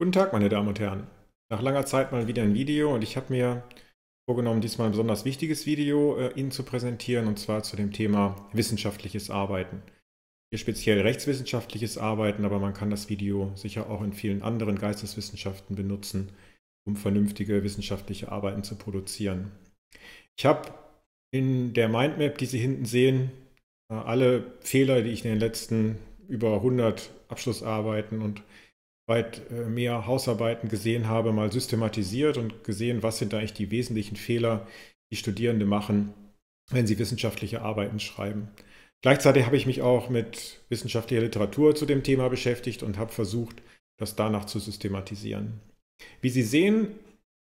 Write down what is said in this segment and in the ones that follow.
Guten Tag, meine Damen und Herren. Nach langer Zeit mal wieder ein Video und ich habe mir vorgenommen, diesmal ein besonders wichtiges Video äh, Ihnen zu präsentieren und zwar zu dem Thema wissenschaftliches Arbeiten. Hier speziell rechtswissenschaftliches Arbeiten, aber man kann das Video sicher auch in vielen anderen Geisteswissenschaften benutzen, um vernünftige wissenschaftliche Arbeiten zu produzieren. Ich habe in der Mindmap, die Sie hinten sehen, äh, alle Fehler, die ich in den letzten über 100 Abschlussarbeiten und weit äh, mehr Hausarbeiten gesehen habe, mal systematisiert und gesehen, was sind eigentlich die wesentlichen Fehler, die Studierende machen, wenn sie wissenschaftliche Arbeiten schreiben. Gleichzeitig habe ich mich auch mit wissenschaftlicher Literatur zu dem Thema beschäftigt und habe versucht, das danach zu systematisieren. Wie Sie sehen,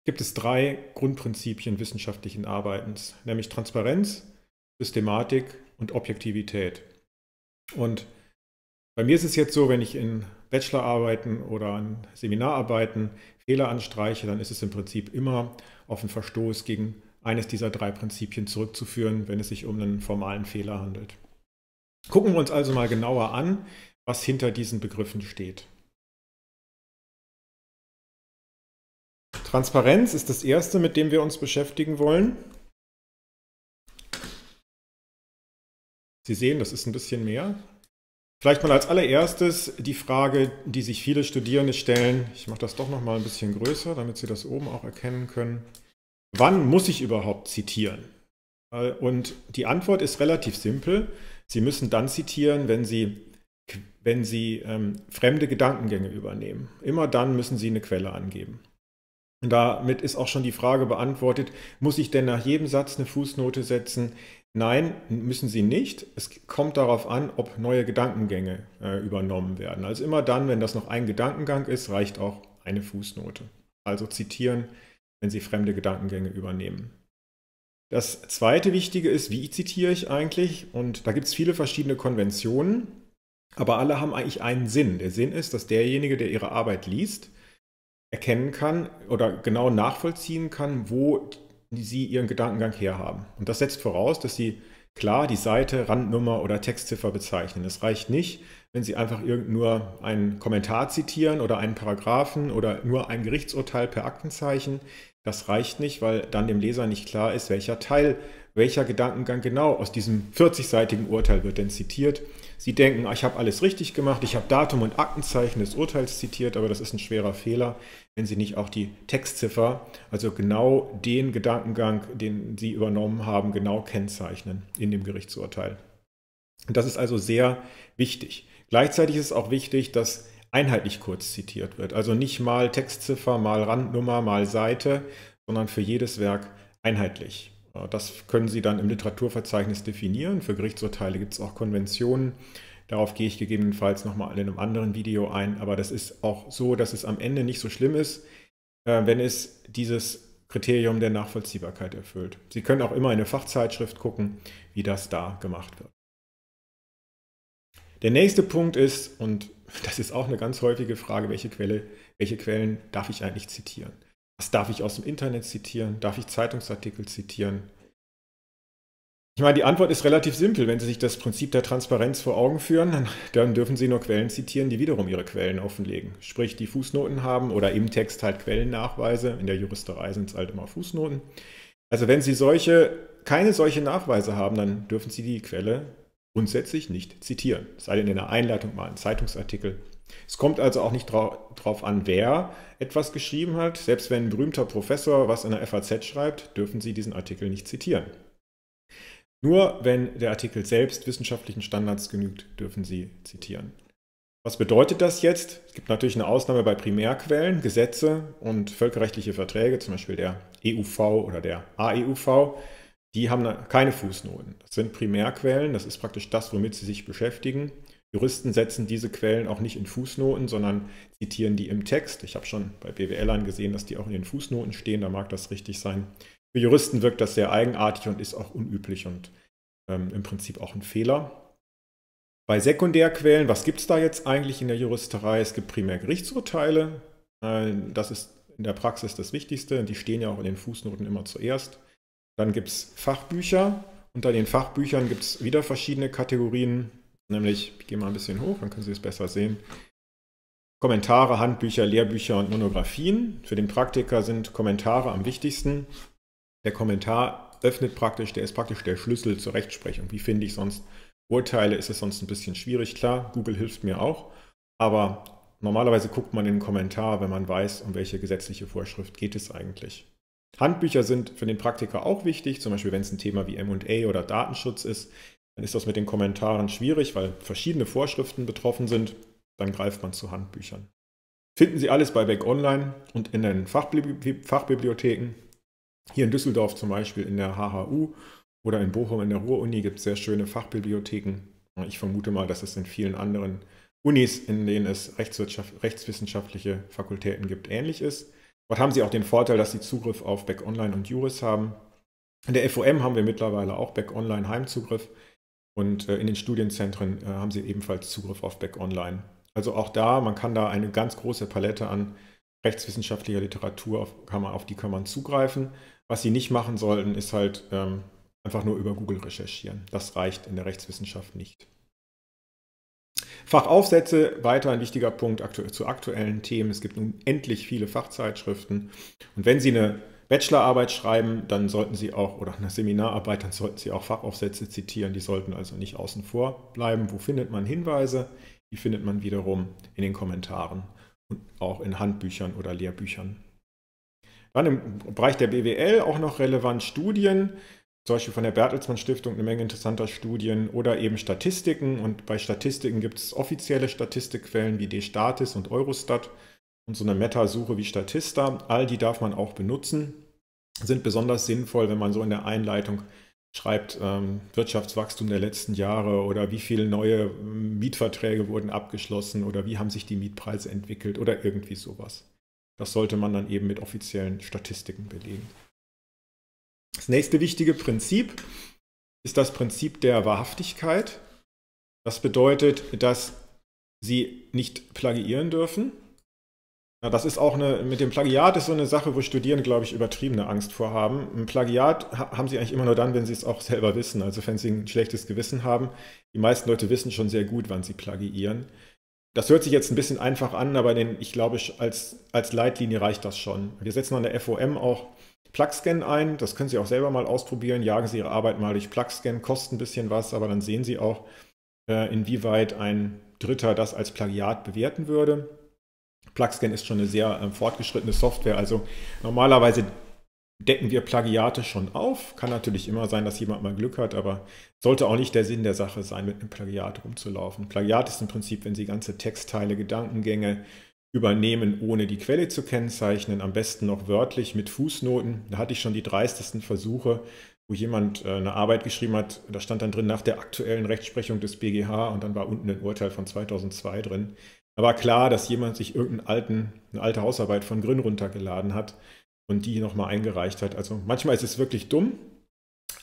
gibt es drei Grundprinzipien wissenschaftlichen Arbeitens, nämlich Transparenz, Systematik und Objektivität. Und bei mir ist es jetzt so, wenn ich in Bachelorarbeiten oder an Seminararbeiten Fehler anstreiche, dann ist es im Prinzip immer auf einen Verstoß gegen eines dieser drei Prinzipien zurückzuführen, wenn es sich um einen formalen Fehler handelt. Gucken wir uns also mal genauer an, was hinter diesen Begriffen steht. Transparenz ist das Erste, mit dem wir uns beschäftigen wollen. Sie sehen, das ist ein bisschen mehr Vielleicht mal als allererstes die Frage, die sich viele Studierende stellen. Ich mache das doch noch mal ein bisschen größer, damit sie das oben auch erkennen können. Wann muss ich überhaupt zitieren? Äh, und die Antwort ist relativ simpel. Sie müssen dann zitieren, wenn Sie, wenn Sie ähm, fremde Gedankengänge übernehmen. Immer dann müssen Sie eine Quelle angeben. Und damit ist auch schon die Frage beantwortet, muss ich denn nach jedem Satz eine Fußnote setzen? Nein, müssen sie nicht. Es kommt darauf an, ob neue Gedankengänge äh, übernommen werden. Also immer dann, wenn das noch ein Gedankengang ist, reicht auch eine Fußnote. Also zitieren, wenn Sie fremde Gedankengänge übernehmen. Das zweite Wichtige ist, wie zitiere ich eigentlich? Und da gibt es viele verschiedene Konventionen, aber alle haben eigentlich einen Sinn. Der Sinn ist, dass derjenige, der Ihre Arbeit liest, erkennen kann oder genau nachvollziehen kann, wo die sie ihren Gedankengang herhaben. Und das setzt voraus, dass sie klar die Seite, Randnummer oder Textziffer bezeichnen. Es reicht nicht, wenn sie einfach nur einen Kommentar zitieren oder einen Paragraphen oder nur ein Gerichtsurteil per Aktenzeichen. Das reicht nicht, weil dann dem Leser nicht klar ist, welcher Teil, welcher Gedankengang genau aus diesem 40-seitigen Urteil wird denn zitiert, Sie denken, ich habe alles richtig gemacht, ich habe Datum und Aktenzeichen des Urteils zitiert, aber das ist ein schwerer Fehler, wenn Sie nicht auch die Textziffer, also genau den Gedankengang, den Sie übernommen haben, genau kennzeichnen in dem Gerichtsurteil. das ist also sehr wichtig. Gleichzeitig ist es auch wichtig, dass einheitlich kurz zitiert wird. Also nicht mal Textziffer, mal Randnummer, mal Seite, sondern für jedes Werk einheitlich. Äh, das können Sie dann im Literaturverzeichnis definieren. Für Gerichtsurteile gibt es auch Konventionen. Darauf gehe ich gegebenenfalls nochmal in einem anderen Video ein. Aber das ist auch so, dass es am Ende nicht so schlimm ist, äh, wenn es dieses Kriterium der Nachvollziehbarkeit erfüllt. Sie können auch immer in eine Fachzeitschrift gucken, wie das da gemacht wird. Der nächste Punkt ist, und das ist auch eine ganz häufige Frage, welche, Quelle, welche Quellen darf ich eigentlich zitieren? Was darf ich aus dem Internet zitieren? Darf ich Zeitungsartikel zitieren? Ich meine, die Antwort ist relativ simpel. Wenn Sie sich das Prinzip der Transparenz vor Augen führen, dann dürfen Sie nur Quellen zitieren, die wiederum Ihre Quellen offenlegen. Sprich, die Fußnoten haben oder im Text halt Quellennachweise. In der Juristerei sind es halt immer Fußnoten. Also wenn Sie solche, keine solche Nachweise haben, dann dürfen Sie die Quelle grundsätzlich nicht zitieren. Es sei denn in der Einleitung mal ein Zeitungsartikel es kommt also auch nicht darauf an, wer etwas geschrieben hat. Selbst wenn ein berühmter Professor was in der FAZ schreibt, dürfen Sie diesen Artikel nicht zitieren. Nur wenn der Artikel selbst wissenschaftlichen Standards genügt, dürfen Sie zitieren. Was bedeutet das jetzt? Es gibt natürlich eine Ausnahme bei Primärquellen, Gesetze und völkerrechtliche Verträge, zum Beispiel der EUV oder der AEUV. Die haben keine Fußnoten. Das sind Primärquellen, das ist praktisch das, womit Sie sich beschäftigen Juristen setzen diese Quellen auch nicht in Fußnoten, sondern zitieren die im Text. Ich habe schon bei BWLern gesehen, dass die auch in den Fußnoten stehen, da mag das richtig sein. Für Juristen wirkt das sehr eigenartig und ist auch unüblich und ähm, im Prinzip auch ein Fehler. Bei Sekundärquellen, was gibt es da jetzt eigentlich in der Juristerei? Es gibt primär Gerichtsurteile. Äh, das ist in der Praxis das Wichtigste. Die stehen ja auch in den Fußnoten immer zuerst. Dann gibt es Fachbücher. Unter den Fachbüchern gibt es wieder verschiedene Kategorien. Nämlich, ich gehe mal ein bisschen hoch, dann können Sie es besser sehen. Kommentare, Handbücher, Lehrbücher und Monographien. Für den Praktiker sind Kommentare am wichtigsten. Der Kommentar öffnet praktisch, der ist praktisch der Schlüssel zur Rechtsprechung. Wie finde ich sonst Urteile? Ist es sonst ein bisschen schwierig? Klar, Google hilft mir auch. Aber normalerweise guckt man in den Kommentar, wenn man weiß, um welche gesetzliche Vorschrift geht es eigentlich. Handbücher sind für den Praktiker auch wichtig, zum Beispiel wenn es ein Thema wie MA oder Datenschutz ist. Dann ist das mit den Kommentaren schwierig, weil verschiedene Vorschriften betroffen sind. Dann greift man zu Handbüchern. Finden Sie alles bei Beck Online und in den Fachbibli Fachbibliotheken. Hier in Düsseldorf zum Beispiel in der HHU oder in Bochum in der Ruhr-Uni gibt es sehr schöne Fachbibliotheken. Ich vermute mal, dass es in vielen anderen Unis, in denen es rechtswissenschaftliche Fakultäten gibt, ähnlich ist. Dort haben Sie auch den Vorteil, dass Sie Zugriff auf Back Online und Juris haben. In der FOM haben wir mittlerweile auch Back Online Heimzugriff. Und äh, in den Studienzentren äh, haben sie ebenfalls Zugriff auf Back Online. Also auch da, man kann da eine ganz große Palette an rechtswissenschaftlicher Literatur, auf, kann man, auf die kann man zugreifen. Was sie nicht machen sollten, ist halt ähm, einfach nur über Google recherchieren. Das reicht in der Rechtswissenschaft nicht. Fachaufsätze, weiter ein wichtiger Punkt aktu zu aktuellen Themen. Es gibt nun endlich viele Fachzeitschriften. Und wenn Sie eine Bachelorarbeit schreiben, dann sollten Sie auch, oder eine Seminararbeit, dann sollten Sie auch Fachaufsätze zitieren. Die sollten also nicht außen vor bleiben. Wo findet man Hinweise? Die findet man wiederum in den Kommentaren und auch in Handbüchern oder Lehrbüchern. Dann im Bereich der BWL auch noch relevant Studien, zum Beispiel von der Bertelsmann Stiftung eine Menge interessanter Studien oder eben Statistiken. Und bei Statistiken gibt es offizielle Statistikquellen wie DStatis und Eurostat und so eine Meta-Suche wie Statista. All die darf man auch benutzen sind besonders sinnvoll, wenn man so in der Einleitung schreibt ähm, Wirtschaftswachstum der letzten Jahre oder wie viele neue mm, Mietverträge wurden abgeschlossen oder wie haben sich die Mietpreise entwickelt oder irgendwie sowas. Das sollte man dann eben mit offiziellen Statistiken belegen. Das nächste wichtige Prinzip ist das Prinzip der Wahrhaftigkeit. Das bedeutet, dass Sie nicht plagiieren dürfen, ja, das ist auch eine, mit dem Plagiat ist so eine Sache, wo Studierende, glaube ich, übertriebene Angst vorhaben. Ein Plagiat haben sie eigentlich immer nur dann, wenn sie es auch selber wissen, also wenn sie ein schlechtes Gewissen haben. Die meisten Leute wissen schon sehr gut, wann sie plagiieren. Das hört sich jetzt ein bisschen einfach an, aber den, ich glaube, als, als Leitlinie reicht das schon. Wir setzen an der FOM auch Plugscan ein, das können Sie auch selber mal ausprobieren. Jagen Sie Ihre Arbeit mal durch Plugscan, kostet ein bisschen was, aber dann sehen Sie auch, äh, inwieweit ein Dritter das als Plagiat bewerten würde. PlugScan ist schon eine sehr ähm, fortgeschrittene Software. Also normalerweise decken wir Plagiate schon auf. Kann natürlich immer sein, dass jemand mal Glück hat, aber sollte auch nicht der Sinn der Sache sein, mit einem Plagiat rumzulaufen. Plagiat ist im Prinzip, wenn Sie ganze Textteile, Gedankengänge übernehmen, ohne die Quelle zu kennzeichnen, am besten noch wörtlich mit Fußnoten. Da hatte ich schon die dreistesten Versuche, wo jemand äh, eine Arbeit geschrieben hat, da stand dann drin nach der aktuellen Rechtsprechung des BGH und dann war unten ein Urteil von 2002 drin. Aber klar, dass jemand sich irgendeinen alten, eine alte Hausarbeit von Grün runtergeladen hat und die nochmal eingereicht hat. Also manchmal ist es wirklich dumm,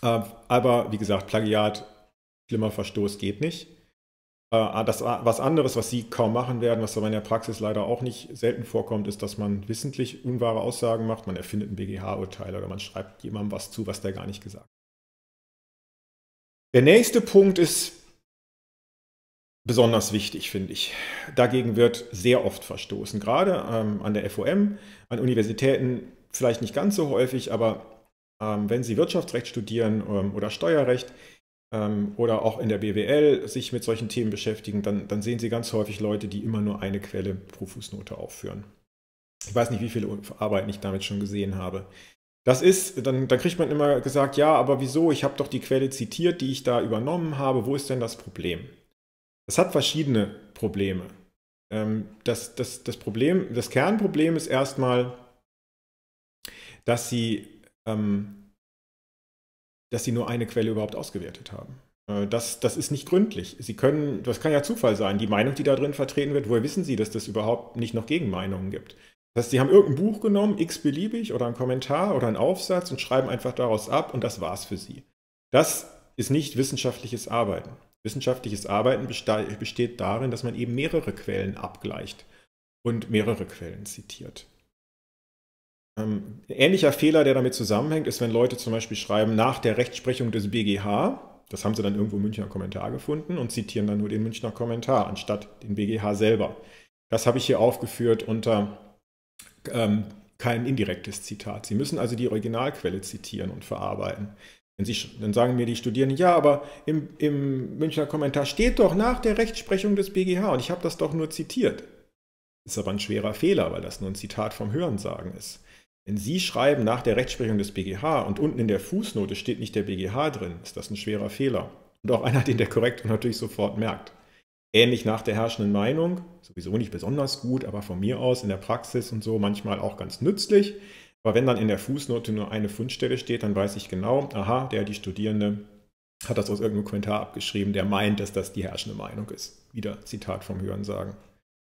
äh, aber wie gesagt, Plagiat, schlimmer Verstoß geht nicht. Äh, das, äh, was anderes, was Sie kaum machen werden, was aber in der Praxis leider auch nicht selten vorkommt, ist, dass man wissentlich unwahre Aussagen macht. Man erfindet ein BGH-Urteil oder man schreibt jemandem was zu, was der gar nicht gesagt hat. Der nächste Punkt ist besonders wichtig, finde ich. Dagegen wird sehr oft verstoßen, gerade ähm, an der FOM, an Universitäten vielleicht nicht ganz so häufig, aber ähm, wenn Sie Wirtschaftsrecht studieren ähm, oder Steuerrecht ähm, oder auch in der BWL sich mit solchen Themen beschäftigen, dann, dann sehen Sie ganz häufig Leute, die immer nur eine Quelle pro Fußnote aufführen. Ich weiß nicht, wie viele Arbeiten ich damit schon gesehen habe. Das ist, dann, dann kriegt man immer gesagt, ja, aber wieso? Ich habe doch die Quelle zitiert, die ich da übernommen habe. Wo ist denn das Problem? Das hat verschiedene Probleme. Ähm, das, das, das, Problem, das Kernproblem ist erstmal, dass sie, ähm, dass sie nur eine Quelle überhaupt ausgewertet haben. Äh, das, das ist nicht gründlich. Sie können, das kann ja Zufall sein. Die Meinung, die da drin vertreten wird, woher wissen Sie, dass das überhaupt nicht noch Gegenmeinungen gibt? Das heißt, Sie haben irgendein Buch genommen, x-beliebig, oder einen Kommentar oder einen Aufsatz und schreiben einfach daraus ab und das war's für Sie. Das ist nicht wissenschaftliches Arbeiten. Wissenschaftliches Arbeiten besteht darin, dass man eben mehrere Quellen abgleicht und mehrere Quellen zitiert. Ein ähm, ähnlicher Fehler, der damit zusammenhängt, ist, wenn Leute zum Beispiel schreiben, nach der Rechtsprechung des BGH, das haben sie dann irgendwo im Münchner Kommentar gefunden und zitieren dann nur den Münchner Kommentar anstatt den BGH selber. Das habe ich hier aufgeführt unter ähm, kein indirektes Zitat. Sie müssen also die Originalquelle zitieren und verarbeiten. Wenn Sie, dann sagen mir die Studierenden, ja, aber im, im Münchner Kommentar steht doch nach der Rechtsprechung des BGH und ich habe das doch nur zitiert. Ist aber ein schwerer Fehler, weil das nur ein Zitat vom Hörensagen ist. Wenn Sie schreiben nach der Rechtsprechung des BGH und unten in der Fußnote steht nicht der BGH drin, ist das ein schwerer Fehler. Und auch einer, den der Korrektor natürlich sofort merkt. Ähnlich nach der herrschenden Meinung, sowieso nicht besonders gut, aber von mir aus in der Praxis und so manchmal auch ganz nützlich. Aber wenn dann in der Fußnote nur eine Fundstelle steht, dann weiß ich genau, aha, der, die Studierende hat das aus irgendeinem Kommentar abgeschrieben, der meint, dass das die herrschende Meinung ist. Wieder Zitat vom Hörensagen.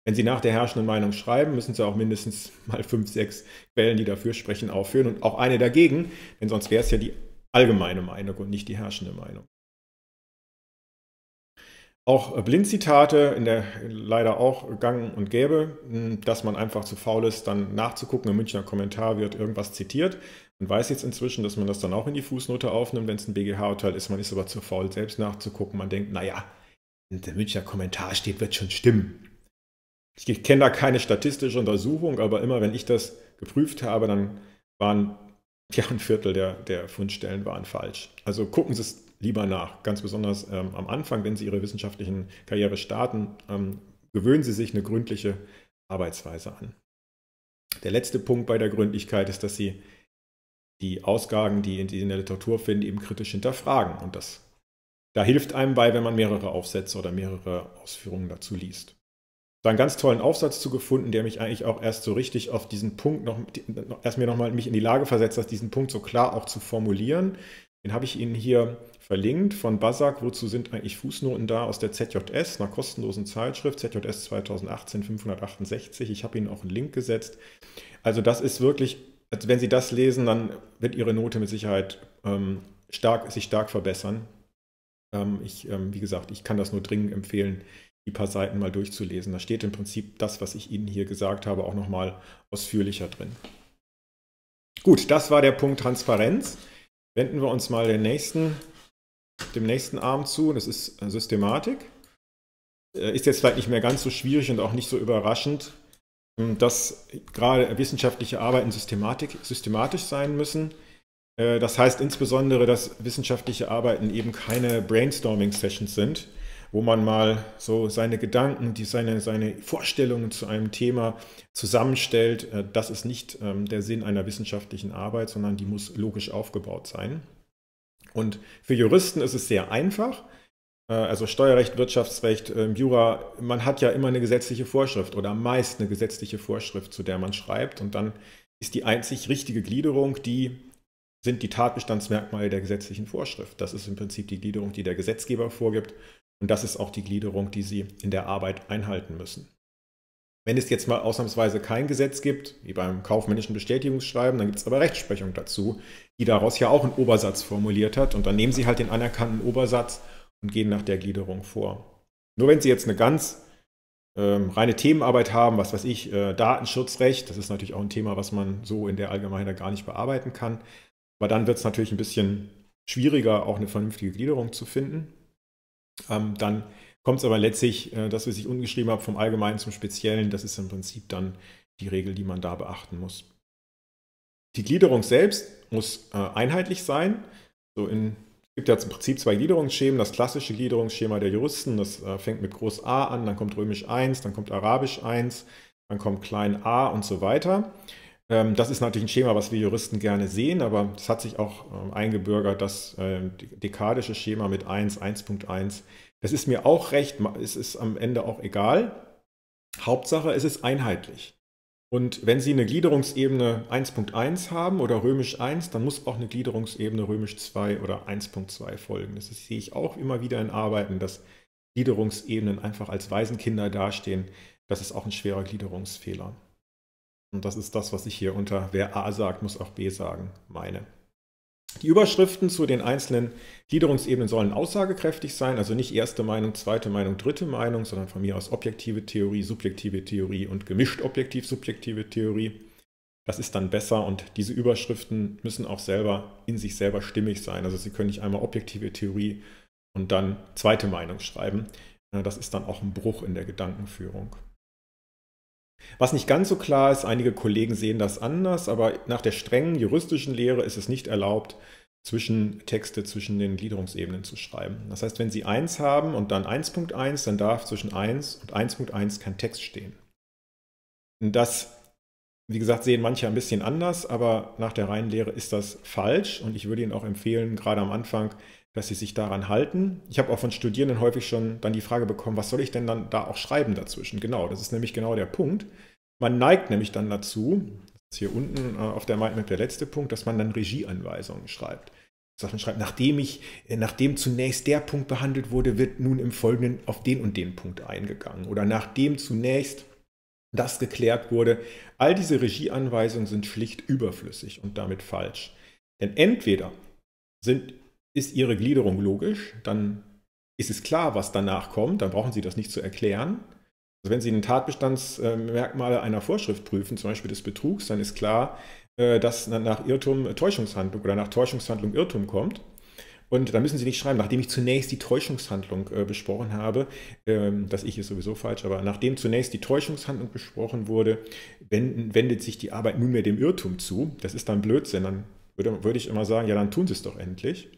Wenn Sie nach der herrschenden Meinung schreiben, müssen Sie auch mindestens mal fünf, sechs Quellen, die dafür sprechen, aufführen und auch eine dagegen, denn sonst wäre es ja die allgemeine Meinung und nicht die herrschende Meinung. Auch Blindzitate in der leider auch gang und gäbe, hm, dass man einfach zu faul ist, dann nachzugucken. Im Münchner Kommentar wird irgendwas zitiert. Man weiß jetzt inzwischen, dass man das dann auch in die Fußnote aufnimmt, wenn es ein BGH-Urteil ist. Man ist aber zu faul, selbst nachzugucken. Man denkt, naja, wenn der Münchner Kommentar steht, wird schon stimmen. Ich kenne da keine statistische Untersuchung, aber immer wenn ich das geprüft habe, dann waren ja ein Viertel der, der Fundstellen waren falsch. Also gucken Sie es lieber nach. Ganz besonders ähm, am Anfang, wenn Sie Ihre wissenschaftlichen Karriere starten, ähm, gewöhnen Sie sich eine gründliche Arbeitsweise an. Der letzte Punkt bei der Gründlichkeit ist, dass Sie die Ausgaben, die Sie in der Literatur finden, eben kritisch hinterfragen. Und das, da hilft einem bei, wenn man mehrere Aufsätze oder mehrere Ausführungen dazu liest. Da einen ganz tollen Aufsatz zu gefunden, der mich eigentlich auch erst so richtig auf diesen Punkt noch, erst mir nochmal mich in die Lage versetzt hat, diesen Punkt so klar auch zu formulieren den habe ich Ihnen hier verlinkt von Basak. Wozu sind eigentlich Fußnoten da? Aus der ZJS, einer kostenlosen Zeitschrift, ZJS 2018 568. Ich habe Ihnen auch einen Link gesetzt. Also das ist wirklich, also wenn Sie das lesen, dann wird Ihre Note mit Sicherheit ähm, stark, sich stark verbessern. Ähm, ich, ähm, wie gesagt, ich kann das nur dringend empfehlen, die paar Seiten mal durchzulesen. Da steht im Prinzip das, was ich Ihnen hier gesagt habe, auch nochmal ausführlicher drin. Gut, das war der Punkt Transparenz. Wenden wir uns mal den nächsten, dem nächsten Arm zu. Das ist äh, Systematik. Äh, ist jetzt vielleicht nicht mehr ganz so schwierig und auch nicht so überraschend, ähm, dass gerade wissenschaftliche Arbeiten systematisch sein müssen. Äh, das heißt insbesondere, dass wissenschaftliche Arbeiten eben keine Brainstorming-Sessions sind, wo man mal so seine Gedanken, die seine, seine Vorstellungen zu einem Thema zusammenstellt. Äh, das ist nicht ähm, der Sinn einer wissenschaftlichen Arbeit, sondern die muss logisch aufgebaut sein. Und für Juristen ist es sehr einfach. Äh, also Steuerrecht, Wirtschaftsrecht, ähm, Jura, man hat ja immer eine gesetzliche Vorschrift oder meist eine gesetzliche Vorschrift, zu der man schreibt. Und dann ist die einzig richtige Gliederung, die sind die Tatbestandsmerkmale der gesetzlichen Vorschrift. Das ist im Prinzip die Gliederung, die der Gesetzgeber vorgibt. Und das ist auch die Gliederung, die Sie in der Arbeit einhalten müssen. Wenn es jetzt mal ausnahmsweise kein Gesetz gibt, wie beim kaufmännischen Bestätigungsschreiben, dann gibt es aber Rechtsprechung dazu, die daraus ja auch einen Obersatz formuliert hat. Und dann nehmen Sie halt den anerkannten Obersatz und gehen nach der Gliederung vor. Nur wenn Sie jetzt eine ganz ähm, reine Themenarbeit haben, was weiß ich, äh, Datenschutzrecht, das ist natürlich auch ein Thema, was man so in der Allgemeinheit gar nicht bearbeiten kann. Aber dann wird es natürlich ein bisschen schwieriger, auch eine vernünftige Gliederung zu finden. Ähm, dann kommt es aber letztlich, äh, das, was ich ungeschrieben habe, vom Allgemeinen zum Speziellen. Das ist im Prinzip dann die Regel, die man da beachten muss. Die Gliederung selbst muss äh, einheitlich sein. So in, es gibt ja im Prinzip zwei Gliederungsschemen. Das klassische Gliederungsschema der Juristen, das äh, fängt mit Groß A an, dann kommt Römisch 1, dann kommt Arabisch 1, dann kommt Klein a und so weiter. Ähm, das ist natürlich ein Schema, was wir Juristen gerne sehen, aber es hat sich auch ähm, eingebürgert, das ähm, dekadische Schema mit 1, 1.1. Das ist mir auch recht, es ist am Ende auch egal. Hauptsache, es ist einheitlich. Und wenn Sie eine Gliederungsebene 1.1 haben oder römisch 1, dann muss auch eine Gliederungsebene römisch 2 oder 1.2 folgen. Das sehe ich auch immer wieder in Arbeiten, dass Gliederungsebenen einfach als Waisenkinder dastehen. Das ist auch ein schwerer Gliederungsfehler. Und das ist das, was ich hier unter wer A sagt, muss auch B sagen meine. Die Überschriften zu den einzelnen Gliederungsebenen sollen aussagekräftig sein, also nicht erste Meinung, zweite Meinung, dritte Meinung, sondern von mir aus objektive Theorie, subjektive Theorie und gemischt objektiv-subjektive Theorie. Das ist dann besser und diese Überschriften müssen auch selber in sich selber stimmig sein. Also Sie können nicht einmal objektive Theorie und dann zweite Meinung schreiben. Das ist dann auch ein Bruch in der Gedankenführung. Was nicht ganz so klar ist, einige Kollegen sehen das anders, aber nach der strengen juristischen Lehre ist es nicht erlaubt, zwischen Texte zwischen den Gliederungsebenen zu schreiben. Das heißt, wenn Sie 1 haben und dann 1.1, dann darf zwischen 1 und 1.1 kein Text stehen. Das, wie gesagt, sehen manche ein bisschen anders, aber nach der reinen Lehre ist das falsch und ich würde Ihnen auch empfehlen, gerade am Anfang dass sie sich daran halten. Ich habe auch von Studierenden häufig schon dann die Frage bekommen, was soll ich denn dann da auch schreiben dazwischen? Genau, das ist nämlich genau der Punkt. Man neigt nämlich dann dazu, das ist hier unten äh, auf der Mindmap der letzte Punkt, dass man dann Regieanweisungen schreibt. Dass man schreibt, nachdem ich, äh, nachdem zunächst der Punkt behandelt wurde, wird nun im Folgenden auf den und den Punkt eingegangen. Oder nachdem zunächst das geklärt wurde. All diese Regieanweisungen sind schlicht überflüssig und damit falsch. Denn entweder sind ist Ihre Gliederung logisch, dann ist es klar, was danach kommt, dann brauchen Sie das nicht zu erklären. Also wenn Sie einen Tatbestandsmerkmale einer Vorschrift prüfen, zum Beispiel des Betrugs, dann ist klar, äh, dass nach Irrtum Täuschungshandlung oder nach Täuschungshandlung Irrtum kommt. Und da müssen Sie nicht schreiben, nachdem ich zunächst die Täuschungshandlung äh, besprochen habe, ähm, das ich ist sowieso falsch, aber nachdem zunächst die Täuschungshandlung besprochen wurde, wenden, wendet sich die Arbeit nunmehr dem Irrtum zu. Das ist dann Blödsinn. Dann würde, würde ich immer sagen, ja, dann tun Sie es doch endlich.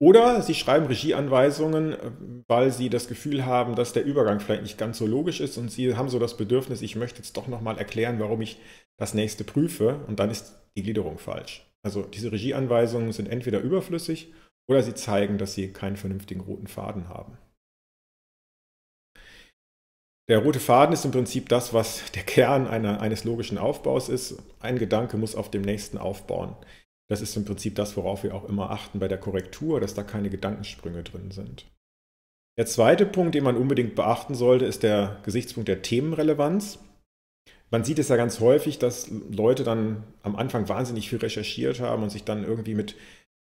Oder sie schreiben Regieanweisungen, äh, weil sie das Gefühl haben, dass der Übergang vielleicht nicht ganz so logisch ist und sie haben so das Bedürfnis, ich möchte jetzt doch nochmal erklären, warum ich das nächste prüfe und dann ist die Gliederung falsch. Also diese Regieanweisungen sind entweder überflüssig oder sie zeigen, dass sie keinen vernünftigen roten Faden haben. Der rote Faden ist im Prinzip das, was der Kern einer, eines logischen Aufbaus ist. Ein Gedanke muss auf dem nächsten aufbauen. Das ist im Prinzip das, worauf wir auch immer achten bei der Korrektur, dass da keine Gedankensprünge drin sind. Der zweite Punkt, den man unbedingt beachten sollte, ist der Gesichtspunkt der Themenrelevanz. Man sieht es ja ganz häufig, dass Leute dann am Anfang wahnsinnig viel recherchiert haben und sich dann irgendwie mit,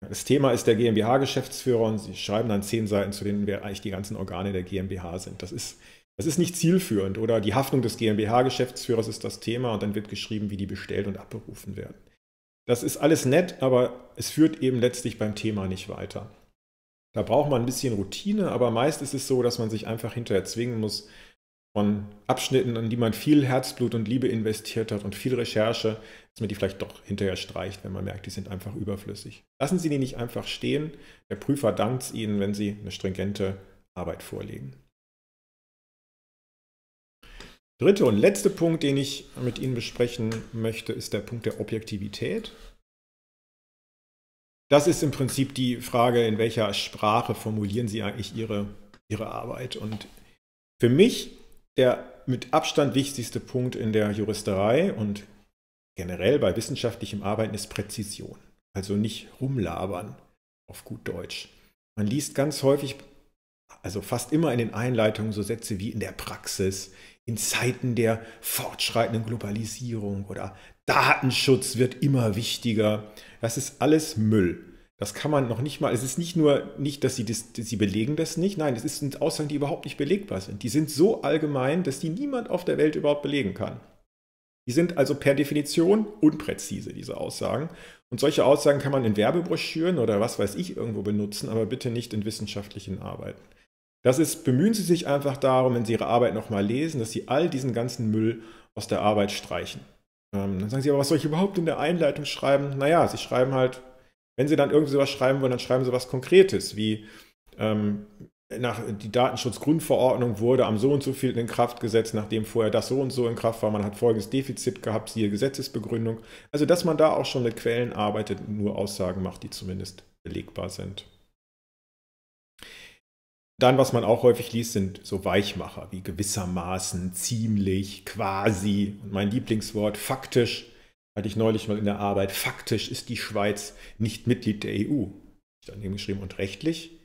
das Thema ist der GmbH-Geschäftsführer und sie schreiben dann zehn Seiten, zu denen eigentlich die ganzen Organe der GmbH sind. Das ist, das ist nicht zielführend oder die Haftung des GmbH-Geschäftsführers ist das Thema und dann wird geschrieben, wie die bestellt und abberufen werden. Das ist alles nett, aber es führt eben letztlich beim Thema nicht weiter. Da braucht man ein bisschen Routine, aber meist ist es so, dass man sich einfach hinterher zwingen muss, von Abschnitten, an die man viel Herzblut und Liebe investiert hat und viel Recherche, dass man die vielleicht doch hinterher streicht, wenn man merkt, die sind einfach überflüssig. Lassen Sie die nicht einfach stehen. Der Prüfer dankt Ihnen, wenn Sie eine stringente Arbeit vorlegen. Dritte und letzte Punkt, den ich mit Ihnen besprechen möchte, ist der Punkt der Objektivität. Das ist im Prinzip die Frage, in welcher Sprache formulieren Sie eigentlich Ihre, Ihre Arbeit. Und für mich der mit Abstand wichtigste Punkt in der Juristerei und generell bei wissenschaftlichem Arbeiten ist Präzision. Also nicht rumlabern auf gut Deutsch. Man liest ganz häufig, also fast immer in den Einleitungen so Sätze wie in der Praxis, in Zeiten der fortschreitenden Globalisierung oder Datenschutz wird immer wichtiger. Das ist alles Müll. Das kann man noch nicht mal, es ist nicht nur nicht, dass sie, das, sie belegen das nicht, nein, es sind Aussagen, die überhaupt nicht belegbar sind. Die sind so allgemein, dass die niemand auf der Welt überhaupt belegen kann. Die sind also per Definition unpräzise, diese Aussagen. Und solche Aussagen kann man in Werbebroschüren oder was weiß ich irgendwo benutzen, aber bitte nicht in wissenschaftlichen Arbeiten. Das ist, bemühen Sie sich einfach darum, wenn Sie Ihre Arbeit nochmal lesen, dass Sie all diesen ganzen Müll aus der Arbeit streichen. Ähm, dann sagen Sie, aber was soll ich überhaupt in der Einleitung schreiben? Naja, Sie schreiben halt, wenn Sie dann irgendwie sowas schreiben wollen, dann schreiben Sie was Konkretes, wie ähm, nach, die Datenschutzgrundverordnung wurde am so und so viel in Kraft gesetzt, nachdem vorher das so und so in Kraft war. Man hat folgendes Defizit gehabt, siehe Gesetzesbegründung. Also, dass man da auch schon mit Quellen arbeitet und nur Aussagen macht, die zumindest belegbar sind. Dann, was man auch häufig liest, sind so Weichmacher wie gewissermaßen, ziemlich, quasi. mein Lieblingswort, faktisch, hatte ich neulich mal in der Arbeit. Faktisch ist die Schweiz nicht Mitglied der EU. Ich daneben geschrieben und rechtlich.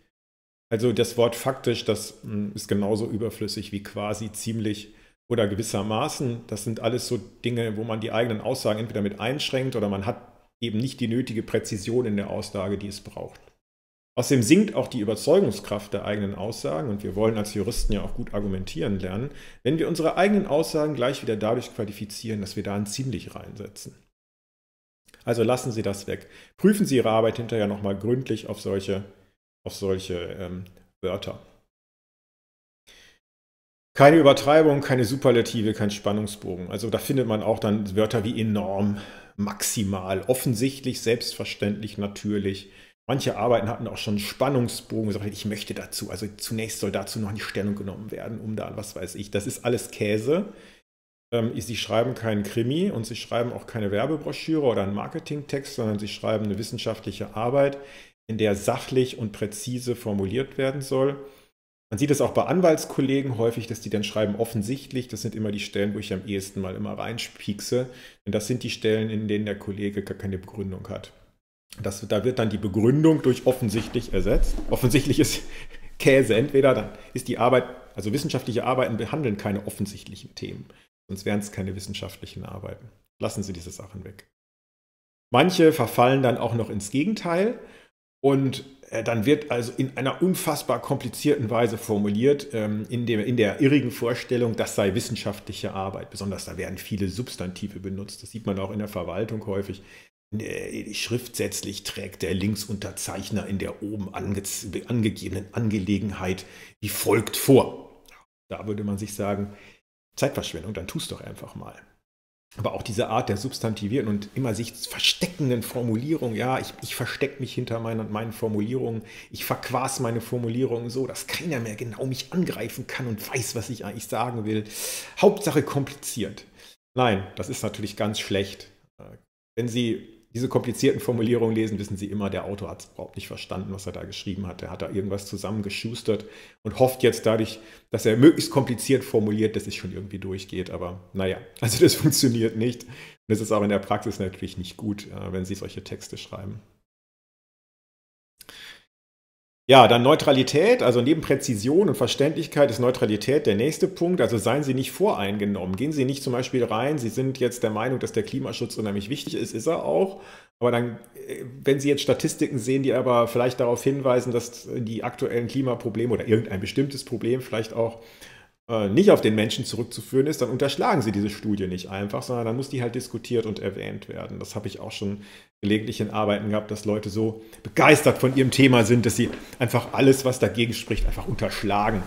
Also das Wort faktisch, das hm, ist genauso überflüssig wie quasi, ziemlich oder gewissermaßen. Das sind alles so Dinge, wo man die eigenen Aussagen entweder mit einschränkt oder man hat eben nicht die nötige Präzision in der Aussage, die es braucht. Außerdem sinkt auch die Überzeugungskraft der eigenen Aussagen und wir wollen als Juristen ja auch gut argumentieren lernen, wenn wir unsere eigenen Aussagen gleich wieder dadurch qualifizieren, dass wir da ein ziemlich reinsetzen. Also lassen Sie das weg. Prüfen Sie Ihre Arbeit hinterher nochmal gründlich auf solche, auf solche ähm, Wörter. Keine Übertreibung, keine Superlative, kein Spannungsbogen. Also da findet man auch dann Wörter wie enorm, maximal, offensichtlich, selbstverständlich, natürlich Manche Arbeiten hatten auch schon Spannungsbogen, gesagt, ich möchte dazu. Also zunächst soll dazu noch eine Stellung genommen werden, um da, was weiß ich. Das ist alles Käse. Ähm, sie schreiben keinen Krimi und sie schreiben auch keine Werbebroschüre oder einen Marketingtext, sondern sie schreiben eine wissenschaftliche Arbeit, in der sachlich und präzise formuliert werden soll. Man sieht es auch bei Anwaltskollegen häufig, dass die dann schreiben offensichtlich. Das sind immer die Stellen, wo ich am ehesten mal immer reinspiekse. Denn das sind die Stellen, in denen der Kollege gar keine Begründung hat. Das, da wird dann die Begründung durch offensichtlich ersetzt. Offensichtlich ist Käse. Entweder dann ist die Arbeit, also wissenschaftliche Arbeiten behandeln keine offensichtlichen Themen, sonst wären es keine wissenschaftlichen Arbeiten. Lassen Sie diese Sachen weg. Manche verfallen dann auch noch ins Gegenteil und äh, dann wird also in einer unfassbar komplizierten Weise formuliert, ähm, in, dem, in der irrigen Vorstellung, das sei wissenschaftliche Arbeit. Besonders da werden viele Substantive benutzt. Das sieht man auch in der Verwaltung häufig. Äh, schriftsätzlich trägt der Linksunterzeichner in der oben ange angegebenen Angelegenheit wie folgt vor. Da würde man sich sagen, Zeitverschwendung, dann tust doch einfach mal. Aber auch diese Art der substantivierten und immer sich versteckenden Formulierung, ja, ich, ich verstecke mich hinter meinen, meinen Formulierungen, ich verquas meine Formulierungen so, dass keiner mehr genau mich angreifen kann und weiß, was ich eigentlich sagen will. Hauptsache kompliziert. Nein, das ist natürlich ganz schlecht. Äh, wenn Sie diese komplizierten Formulierungen lesen, wissen Sie immer, der Autor hat es überhaupt nicht verstanden, was er da geschrieben hat. Er hat da irgendwas zusammengeschustert und hofft jetzt dadurch, dass er möglichst kompliziert formuliert, dass es schon irgendwie durchgeht. Aber naja, also das funktioniert nicht. Und es ist auch in der Praxis natürlich nicht gut, äh, wenn Sie solche Texte schreiben. Ja, dann Neutralität, also neben Präzision und Verständlichkeit ist Neutralität der nächste Punkt. Also seien Sie nicht voreingenommen. Gehen Sie nicht zum Beispiel rein, Sie sind jetzt der Meinung, dass der Klimaschutz unheimlich wichtig ist, ist er auch. Aber dann, äh, wenn Sie jetzt Statistiken sehen, die aber vielleicht darauf hinweisen, dass die aktuellen Klimaprobleme oder irgendein bestimmtes Problem vielleicht auch äh, nicht auf den Menschen zurückzuführen ist, dann unterschlagen sie diese Studie nicht einfach, sondern dann muss die halt diskutiert und erwähnt werden. Das habe ich auch schon gelegentlich in Arbeiten gehabt, dass Leute so begeistert von ihrem Thema sind, dass sie einfach alles, was dagegen spricht, einfach unterschlagen.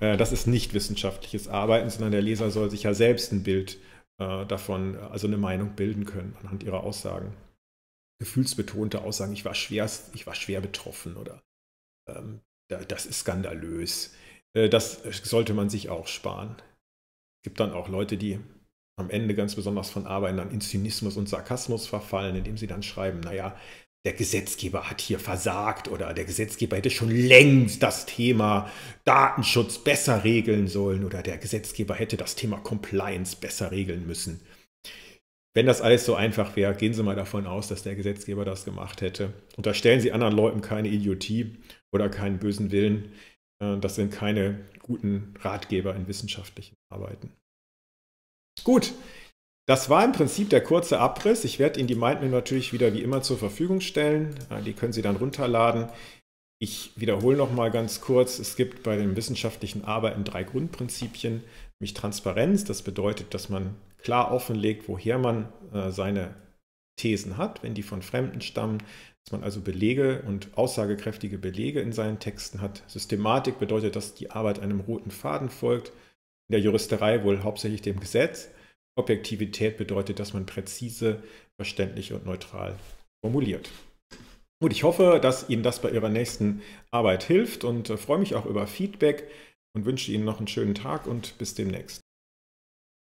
Äh, das ist nicht wissenschaftliches Arbeiten, sondern der Leser soll sich ja selbst ein Bild äh, davon, also eine Meinung bilden können anhand ihrer Aussagen. Gefühlsbetonte Aussagen, ich war schwer, ich war schwer betroffen oder ähm, das ist skandalös äh, das sollte man sich auch sparen. Es gibt dann auch Leute, die am Ende ganz besonders von Arbeiten dann in Zynismus und Sarkasmus verfallen, indem sie dann schreiben, naja, der Gesetzgeber hat hier versagt oder der Gesetzgeber hätte schon längst das Thema Datenschutz besser regeln sollen oder der Gesetzgeber hätte das Thema Compliance besser regeln müssen. Wenn das alles so einfach wäre, gehen Sie mal davon aus, dass der Gesetzgeber das gemacht hätte. Unterstellen Sie anderen Leuten keine Idiotie oder keinen bösen Willen. Äh, das sind keine guten Ratgeber in wissenschaftlichen Arbeiten. Gut, das war im Prinzip der kurze Abriss. Ich werde Ihnen die Mindmap natürlich wieder wie immer zur Verfügung stellen. Äh, die können Sie dann runterladen. Ich wiederhole noch mal ganz kurz, es gibt bei den wissenschaftlichen Arbeiten drei Grundprinzipien, nämlich Transparenz, das bedeutet, dass man klar offenlegt, woher man äh, seine Thesen hat, wenn die von Fremden stammen man also Belege und aussagekräftige Belege in seinen Texten hat. Systematik bedeutet, dass die Arbeit einem roten Faden folgt, in der Juristerei wohl hauptsächlich dem Gesetz. Objektivität bedeutet, dass man präzise, verständlich und neutral formuliert. Gut, ich hoffe, dass Ihnen das bei Ihrer nächsten Arbeit hilft und äh, freue mich auch über Feedback und wünsche Ihnen noch einen schönen Tag und bis demnächst.